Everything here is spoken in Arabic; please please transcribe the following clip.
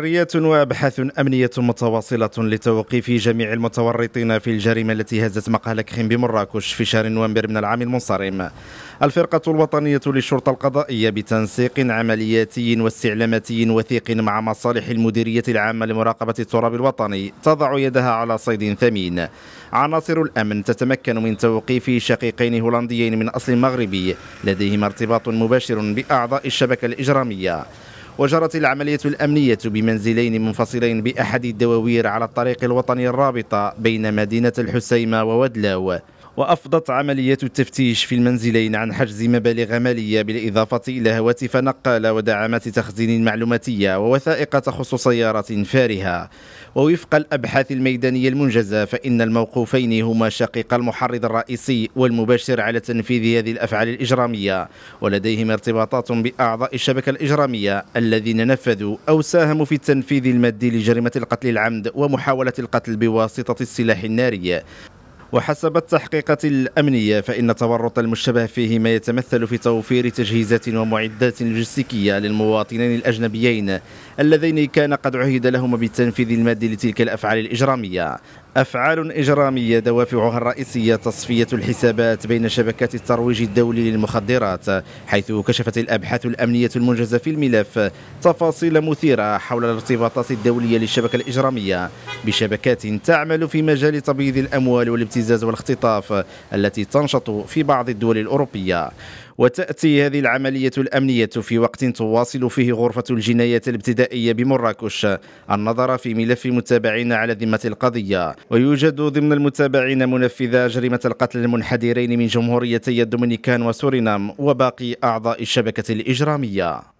حريه وأبحاث أمنية متواصلة لتوقيف جميع المتورطين في الجريمة التي هزت مقهى لكخيم بمراكش في شهر نوفمبر من العام المنصرم الفرقة الوطنية للشرطة القضائية بتنسيق عملياتي واستعلاماتي وثيق مع مصالح المديرية العامة لمراقبة التراب الوطني تضع يدها على صيد ثمين عناصر الأمن تتمكن من توقيف شقيقين هولنديين من أصل مغربي لديهما ارتباط مباشر بأعضاء الشبكة الإجرامية وجرت العملية الأمنية بمنزلين منفصلين بأحد الدواوير على الطريق الوطني الرابطة بين مدينة الحسيمة وودلاو وأفضت عملية التفتيش في المنزلين عن حجز مبالغ مالية بالإضافة إلى هواتف نقالة ودعامات تخزين معلوماتية ووثائق تخص سيارات فارهة ووفق الأبحاث الميدانية المنجزة فإن الموقوفين هما شقيق المحرض الرئيسي والمباشر على تنفيذ هذه الأفعال الإجرامية ولديهم ارتباطات بأعضاء الشبكة الإجرامية الذين نفذوا أو ساهموا في التنفيذ المادي لجريمة القتل العمد ومحاولة القتل بواسطة السلاح الناري وحسب التحقيقات الأمنية فإن التورط المشتبه فيه ما يتمثل في توفير تجهيزات ومعدات لوجستيكية للمواطنين الأجنبيين اللذين كان قد عهد لهما بالتنفيذ المادي لتلك الأفعال الإجرامية أفعال إجرامية دوافعها الرئيسية تصفية الحسابات بين شبكات الترويج الدولي للمخدرات حيث كشفت الأبحاث الأمنية المنجزة في الملف تفاصيل مثيرة حول الارتباطات الدولية للشبكة الإجرامية بشبكات تعمل في مجال تبييض الأموال والابتزاز والاختطاف التي تنشط في بعض الدول الأوروبية وتأتي هذه العملية الأمنية في وقت تواصل فيه غرفة الجناية الابتدائية بمراكش النظر في ملف متابعين على ذمة القضية ويوجد ضمن المتابعين منفذا جريمة القتل المنحدرين من جمهوريتي الدومينيكان وسورينام وباقي أعضاء الشبكة الإجرامية